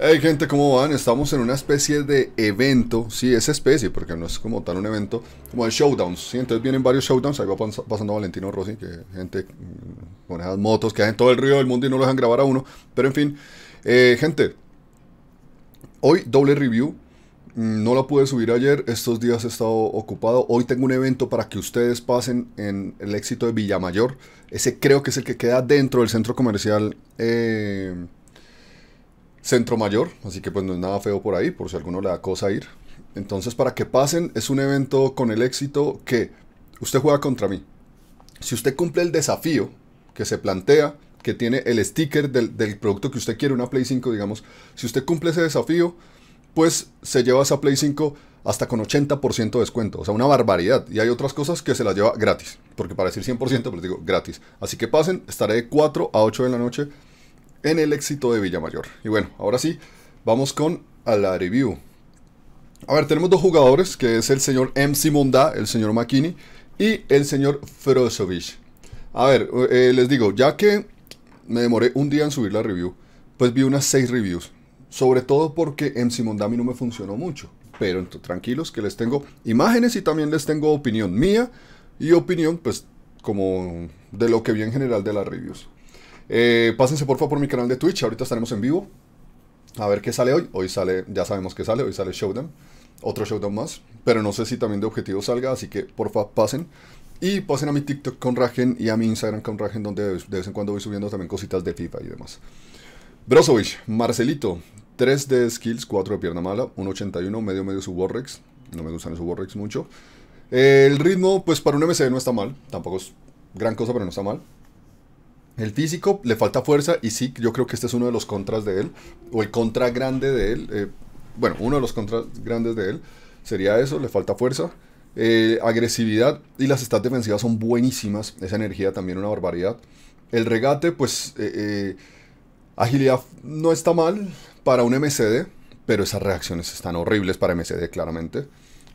Hey gente, ¿cómo van? Estamos en una especie de evento, sí, es especie, porque no es como tan un evento, como el showdowns, ¿sí? Entonces vienen varios showdowns, ahí va pasando Valentino Rossi, que gente mm, con esas motos que hacen todo el río del mundo y no lo dejan grabar a uno, pero en fin, eh, gente, hoy doble review, mm, no la pude subir ayer, estos días he estado ocupado. Hoy tengo un evento para que ustedes pasen en el éxito de Villamayor. Ese creo que es el que queda dentro del centro comercial eh, Centro Mayor, así que pues no es nada feo por ahí, por si alguno le da cosa ir. Entonces, para que pasen, es un evento con el éxito que usted juega contra mí. Si usted cumple el desafío que se plantea, que tiene el sticker del, producto que usted quiere, una Play 5, digamos, si usted cumple ese desafío, pues se lleva esa Play 5 hasta con 80% de descuento, o sea, una barbaridad. Y hay otras cosas que se las lleva gratis, porque para decir 100%, pues digo gratis. Así que pasen, estaré de 4 a 8 de la noche en el éxito de Villamayor. Y bueno, ahora sí, vamos con a la review. A ver, tenemos dos jugadores, que es el señor M. Simondá el señor Makini y el señor Frozovic. A ver, eh, eh, les digo, ya que me demoré un día en subir la review, pues vi unas seis reviews. Sobre todo porque M. Simondá a mí no me funcionó mucho. Pero tranquilos que les tengo imágenes y también les tengo opinión mía y opinión pues como de lo que vi en general de las reviews. Eh, pásense por favor por mi canal de Twitch, ahorita estaremos en vivo. A ver qué sale hoy. Hoy sale, ya sabemos qué sale, hoy sale Showdown. Otro Showdown más. Pero no sé si también de objetivo salga, así que por favor pasen. Y pasen a mi TikTok con Ragen y a mi Instagram con Ragen, donde de vez en cuando voy subiendo también cositas de FIFA y demás. Brozovich, Marcelito, 3 de skills, 4 de pierna mala, 1.81, medio medio suborrex. No me gustan los suborrex mucho. El ritmo, pues para un MC no está mal, tampoco es gran cosa, pero no está mal. El físico le falta fuerza y sí, yo creo que este es uno de los contras de él, o el contra grande de él, eh, bueno, uno de los contras grandes de él sería eso, le falta fuerza, eh, agresividad y las stats defensivas son buenísimas, esa energía también una barbaridad. El regate, pues eh, agilidad no está mal para un MCD, pero esas reacciones están horribles para MCD claramente.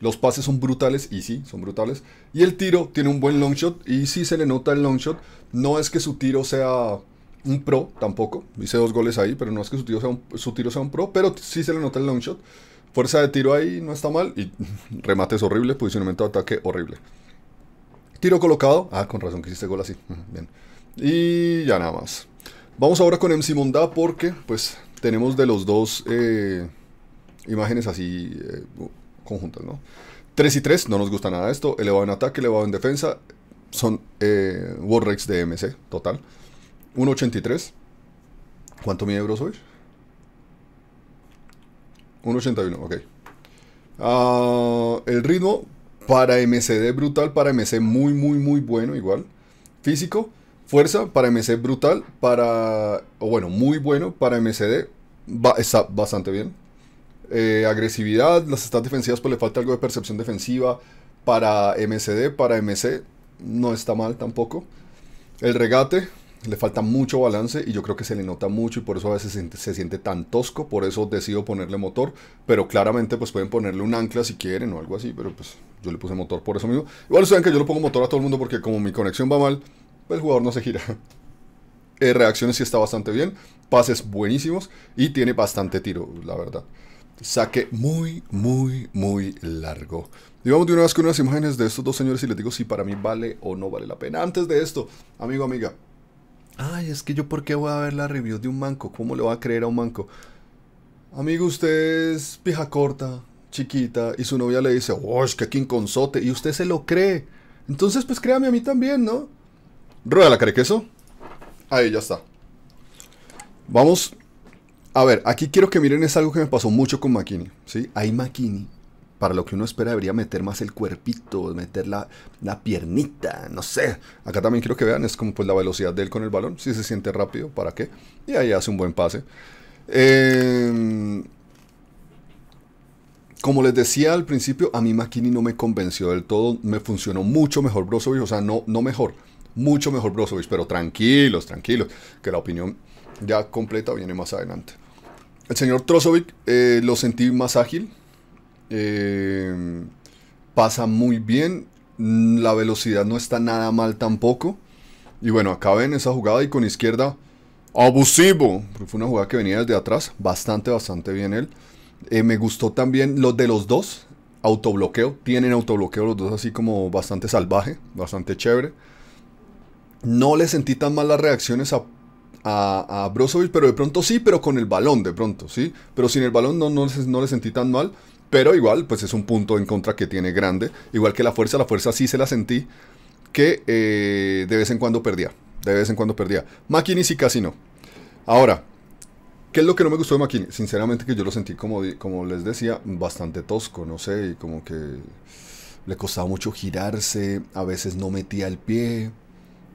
Los pases son brutales, y sí, son brutales. Y el tiro tiene un buen long shot, y sí se le nota el long shot. No es que su tiro sea un pro tampoco. Hice dos goles ahí, pero no es que su tiro sea un, su tiro sea un pro, pero sí se le nota el long shot. Fuerza de tiro ahí no está mal, y remate es horrible, posicionamiento de ataque horrible. Tiro colocado, ah, con razón que hiciste gol así, bien. Y ya nada más. Vamos ahora con MC Mondá porque pues tenemos de los dos eh, imágenes así eh, conjuntas, ¿no? 3 y 3, no nos gusta nada esto. Elevado en ataque, elevado en defensa. Son eh, Warrex de MC, total. 1.83. ¿Cuánto mide hoy? 1.81, ok. Ah, el ritmo para MCD brutal, para MC muy, muy, muy bueno, igual. Físico, fuerza para MC brutal, para. O bueno, muy bueno para MCD. está bastante bien. Eh, agresividad, las stats defensivas pues le falta algo de percepción defensiva para MCD, para MC no está mal tampoco. El regate, le falta mucho balance y yo creo que se le nota mucho y por eso a veces se siente, tan tosco, por eso decido ponerle motor, pero claramente pues pueden ponerle un ancla si quieren o algo así, pero pues yo le puse motor por eso mismo. Igual saben que yo le pongo motor a todo el mundo porque como mi conexión va mal, el jugador no se gira. Eh, reacciones sí está bastante bien, pases buenísimos y tiene bastante tiro, la verdad saque muy, muy, muy largo. Y vamos de una vez con unas imágenes de estos dos señores y les digo si para mí vale o no vale la pena. Antes de esto, amigo, amiga. Ay, es que yo por qué voy a ver la review de un manco. ¿Cómo le va a creer a un manco? Amigo, usted es pija corta, chiquita, y su novia le dice, ¡Oh, es que consote Y usted se lo cree. Entonces, pues créame a mí también, ¿no? Rueda la carequeso. Ahí ya está. Vamos a ver, aquí quiero que miren es algo que me pasó mucho con Makini, ¿sí? Hay Makini, para lo que uno espera debería meter más el cuerpito, meter la, la, piernita, no sé. Acá también quiero que vean, es como pues la velocidad de él con el balón, si se siente rápido, ¿para qué? Y ahí hace un buen pase. Em, como les decía al principio, a mí Makini no me convenció del todo, me funcionó mucho mejor Brozovic, o sea, no, no mejor, mucho mejor Brozovic, pero tranquilos, tranquilos, que la opinión ya completa viene más adelante. El señor Trosovic eh, lo sentí más ágil. Eh, pasa muy bien. Mm, la velocidad no está nada mal tampoco. Y bueno, acá en esa jugada y con izquierda. Abusivo. Fue una jugada que venía desde atrás. Bastante, bastante bien él. Eh, me gustó también los de los dos. Autobloqueo. Tienen autobloqueo los dos así como bastante salvaje. Bastante chévere. No le sentí tan mal las reacciones a a, a, pero de pronto sí, pero con el balón, de pronto, ¿sí? Pero sin el balón no, no, no le sentí tan mal, pero igual, pues es un punto en contra que tiene grande. Igual que la fuerza, la fuerza sí se la sentí, que eh, de vez en cuando perdía, de vez en cuando perdía. McKinney sí casi no. Ahora, ¿Qué es lo que no me gustó de McKinney? Sinceramente que yo lo sentí, como, como les decía, bastante tosco, no sé, y como que le costaba mucho girarse, a veces no metía el pie,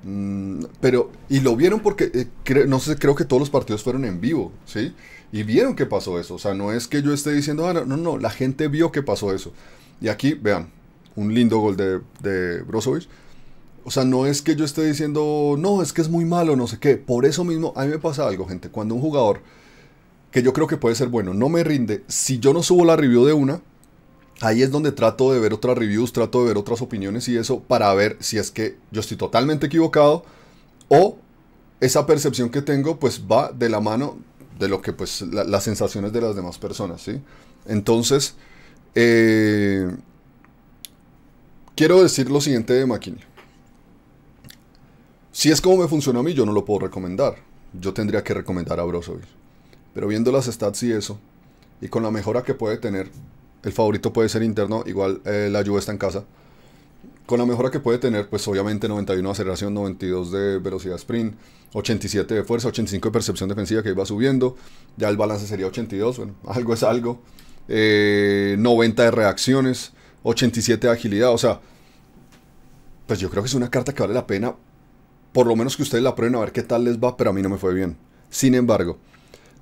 Mm, pero, y lo vieron porque, eh, no sé, creo que todos los partidos fueron en vivo, ¿sí? Y vieron que pasó eso. O sea, no es que yo esté diciendo, ah, no, no, la gente vio que pasó eso. Y aquí, vean, un lindo gol de, de O sea, no es que yo esté diciendo, no, es que es muy malo, no sé qué. Por eso mismo, a mí me pasa algo, gente. Cuando un jugador que yo creo que puede ser bueno no me rinde, si yo no subo la review de una, ahí es donde trato de ver otras reviews, trato de ver otras opiniones y eso para ver si es que yo estoy totalmente equivocado o esa percepción que tengo pues va de la mano de lo que pues las sensaciones de las demás personas, ¿sí? Entonces, eh, quiero decir lo siguiente de Maquini. Si es como me funciona a mí, yo no lo puedo recomendar. Yo tendría que recomendar a Brozovich. Pero viendo las stats y eso, y con la mejora que puede tener, el favorito puede ser interno, igual eh, la Juve está en casa. Con la mejora que puede tener, pues obviamente 91 de aceleración, 92 de velocidad sprint, 87 de fuerza, 85 de percepción defensiva que iba subiendo. Ya el balance sería 82, bueno, algo es algo. 90 eh, de reacciones, 87 de agilidad, o sea, pues yo creo que es una carta que vale la pena, por lo menos que ustedes la prueben a ver qué tal les va, pero a mí no me fue bien. Sin embargo,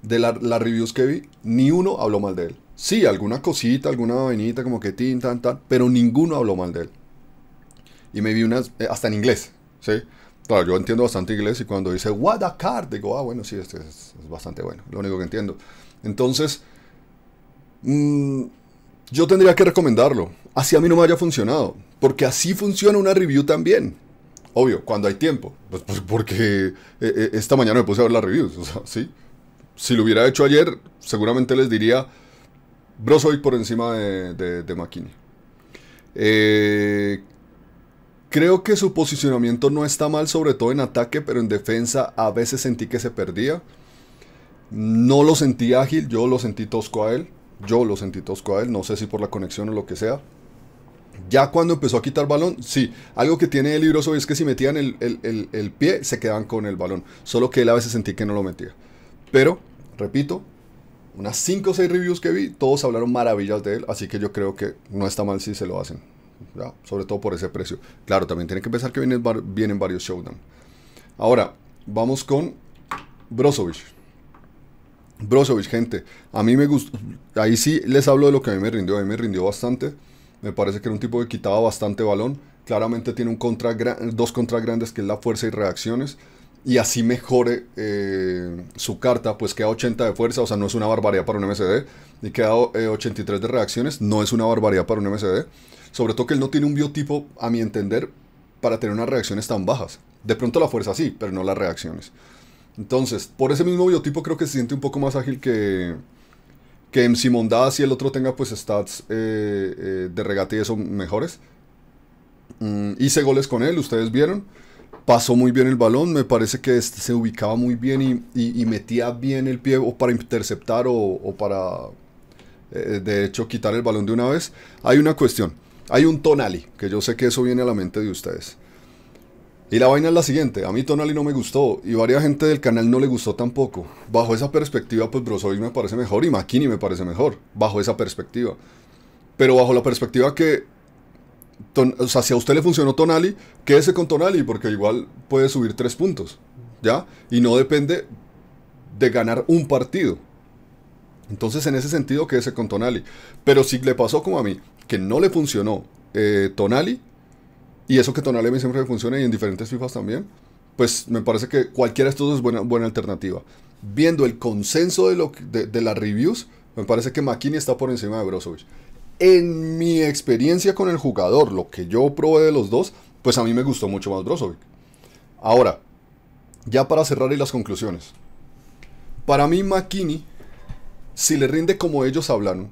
de las reviews que vi, ni uno habló mal de él. Sí, alguna cosita, alguna vainita como que tin, tan, tan, pero ninguno habló mal de él. Y me vi unas, eh, hasta en inglés, ¿sí? Claro, yo entiendo bastante inglés y cuando dice what a car digo, ah, bueno, sí, este es, bastante bueno, lo único que entiendo. Entonces, mm, yo tendría que recomendarlo. Así a mí no me haya funcionado, porque así funciona una review también. Obvio, cuando hay tiempo, pues, pues, porque eh, eh, esta mañana me puse a ver las reviews, sí. Si lo hubiera hecho ayer, seguramente les diría, Brozovic por encima de, de, eh, creo que su posicionamiento no está mal, sobre todo en ataque, pero en defensa a veces sentí que se perdía. No lo sentí ágil, yo lo sentí tosco a él. Yo lo sentí tosco a él, no sé si por la conexión o lo que sea. Ya cuando empezó a quitar balón, sí, algo que tiene el libroso es que si metían el, el, pie, se quedaban con el balón. Solo que él a veces sentí que no lo metía. Pero, repito, unas 5 o 6 reviews que vi, todos hablaron maravillas de él, así que yo creo que no está mal si se lo hacen. sobre todo por ese precio. Claro, también tiene que pensar que vienen, varios showdown. Ahora, vamos con Brozovic. Brozovic, gente, a mí me gustó. Ahí sí les hablo de lo que a mí me rindió. A mí me rindió bastante. Me parece que era un tipo que quitaba bastante balón. Claramente tiene un contra, dos contras grandes que es la fuerza y reacciones y así mejore eh, su carta, pues queda 80 de fuerza, o sea, no es una barbaridad para un MCD y queda 83 eh, de reacciones, no es una barbaridad para un MCD Sobre todo que él no tiene un biotipo, a mi entender, para tener unas reacciones tan bajas. De pronto la fuerza sí, pero no las reacciones. Entonces, por ese mismo biotipo creo que se siente un poco más ágil que, que en y si el otro tenga pues stats eh, de regate y mejores. Mm, hice goles con él, ustedes vieron pasó muy bien el balón, me parece que este se ubicaba muy bien y, metía bien el pie o para interceptar o, para eh, de hecho quitar el balón de una vez. Hay una cuestión, hay un Tonali, que yo sé que eso viene a la mente de ustedes. Y la vaina es la siguiente, a mí Tonali no me gustó y varias gente del canal no le gustó tampoco. Bajo esa perspectiva, pues Brozovic me parece mejor y Makini me parece mejor, bajo esa perspectiva. Pero bajo la perspectiva que o sea, si a usted le funcionó Tonali, quédese con Tonali porque igual puede subir tres puntos, ¿ya? Y no depende de ganar un partido. Entonces, en ese sentido, quédese con Tonali. Pero si le pasó como a mí, que no le funcionó eh, Tonali, y eso que Tonali a siempre funciona y en diferentes FIFAs también, pues me parece que cualquiera de estos es buena, buena alternativa. Viendo el consenso de, lo, de, las reviews, me parece que McKinney está por encima de Brozovic en mi experiencia con el jugador, lo que yo probé de los dos, pues a mí me gustó mucho más Brozovic. Ahora, ya para cerrar y las conclusiones. Para mí, Makini, si le rinde como ellos hablaron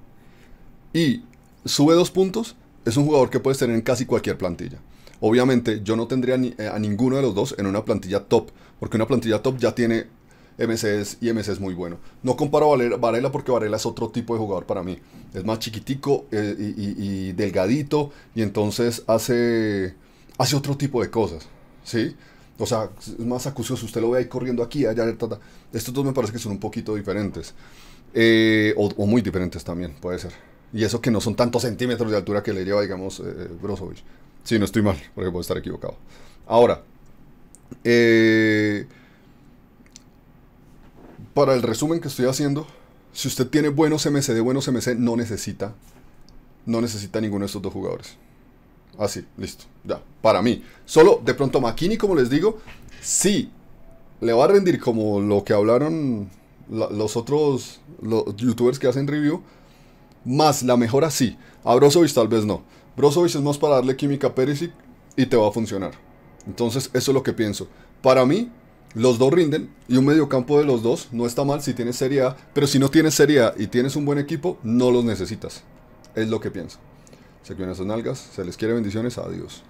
y sube dos puntos, es un jugador que puedes tener en casi cualquier plantilla. Obviamente, yo no tendría eh, a ninguno de los dos en una plantilla top, porque una plantilla top ya tiene MC es, y MC es muy bueno. No comparo a Varela porque Varela es otro tipo de jugador para mí. Es más chiquitico eh, y, delgadito y entonces hace, hace otro tipo de cosas. ¿Sí? O sea, es más acucioso. Usted lo ve ahí corriendo aquí, allá, ta, Estos dos me parece que son un poquito diferentes. Eh, o, muy diferentes también, puede ser. Y eso que no son tantos centímetros de altura que le lleva, digamos, eh, Sí, no estoy mal, porque puedo estar equivocado. Ahora, eh, para el resumen que estoy haciendo, si usted tiene buenos de buenos MC, no necesita, no necesita ninguno de estos dos jugadores. Así, ah, listo, ya, para mí. Solo, de pronto, Makini, como les digo, sí, le va a rendir como lo que hablaron los otros los youtubers que hacen review, más la mejora sí. A Brozovic tal vez no. Brozovic es más para darle química a Perisic y te va a funcionar. Entonces, eso es lo que pienso. Para mí, los dos rinden y un medio campo de los dos no está mal si tienes Serie A, pero si no tienes Serie A y tienes un buen equipo, no los necesitas. Es lo que pienso. Se quieren esas nalgas, se les quiere bendiciones, adiós.